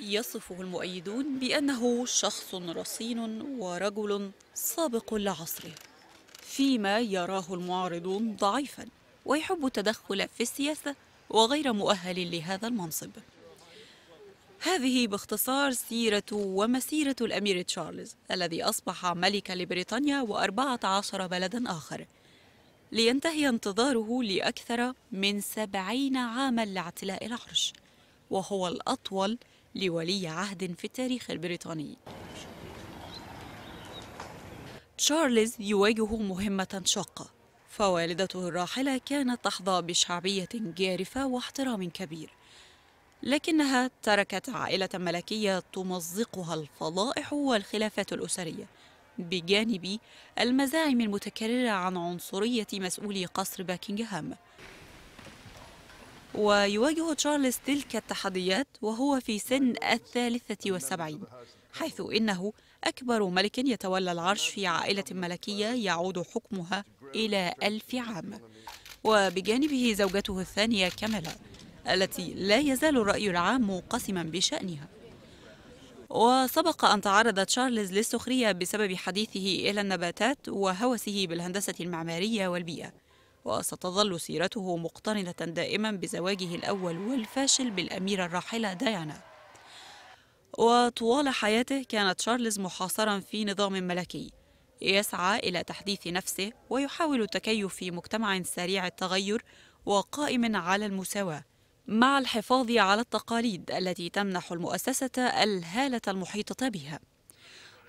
يصفه المؤيدون بأنه شخص رصين ورجل سابق لعصره فيما يراه المعارضون ضعيفا ويحب التدخل في السياسة وغير مؤهل لهذا المنصب هذه باختصار سيرة ومسيرة الأمير تشارلز الذي أصبح ملكا لبريطانيا وأربعة عشر بلدا آخر لينتهي انتظاره لأكثر من سبعين عاما لاعتلاء العرش وهو الأطول لولي عهد في التاريخ البريطاني تشارلز يواجه مهمة شاقة فوالدته الراحلة كانت تحظى بشعبية جارفة واحترام كبير لكنها تركت عائلة ملكية تمزقها الفضائح والخلافات الأسرية بجانب المزاعم المتكررة عن عنصرية مسؤولي قصر باكنغهام ويواجه تشارلز تلك التحديات وهو في سن الثالثة والسبعين حيث إنه أكبر ملك يتولى العرش في عائلة ملكية يعود حكمها إلى ألف عام وبجانبه زوجته الثانية كاميلا التي لا يزال الرأي العام منقسما بشأنها وسبق أن تعرض تشارلز للسخرية بسبب حديثه إلى النباتات وهوسه بالهندسة المعمارية والبيئة وستظل سيرته مقترنة دائما بزواجه الأول والفاشل بالأميرة الراحلة ديانا وطوال حياته كان تشارلز محاصرا في نظام ملكي يسعى إلى تحديث نفسه ويحاول التكيف في مجتمع سريع التغير وقائم على المساواة مع الحفاظ على التقاليد التي تمنح المؤسسة الهالة المحيطة بها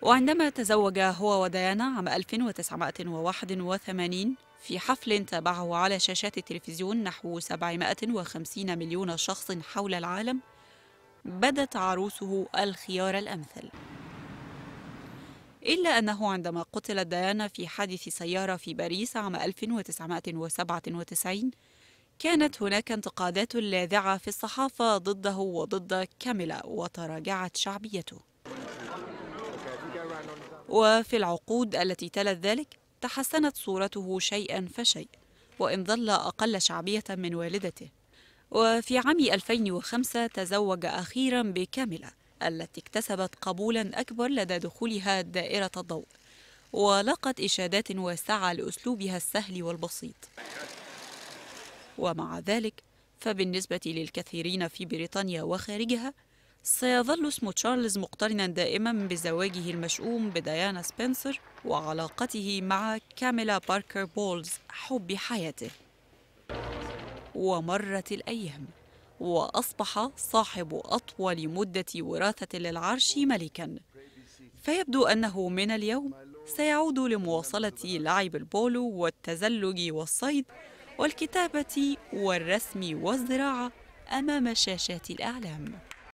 وعندما تزوج هو وديانا عام 1981 في حفل تابعه على شاشات التلفزيون نحو 750 مليون شخص حول العالم بدت عروسه الخيار الأمثل إلا أنه عندما قتلت ديانا في حادث سيارة في باريس عام 1997 كانت هناك انتقادات لاذعة في الصحافة ضده وضد كاميلا وتراجعت شعبيته وفي العقود التي تلت ذلك تحسنت صورته شيئا فشيء وإن ظل أقل شعبية من والدته وفي عام 2005 تزوج أخيرا بكاملة التي اكتسبت قبولا أكبر لدى دخولها دائرة الضوء ولقت إشادات واسعة لأسلوبها السهل والبسيط ومع ذلك فبالنسبة للكثيرين في بريطانيا وخارجها سيظل اسم تشارلز مقترنا دائما بزواجه المشؤوم بديانا سبنسر وعلاقته مع كاميلا باركر بولز حب حياته ومرت الأيام وأصبح صاحب أطول مدة وراثة للعرش ملكاً فيبدو أنه من اليوم سيعود لمواصلة لعب البولو والتزلج والصيد والكتابة والرسم والزراعة أمام شاشات الأعلام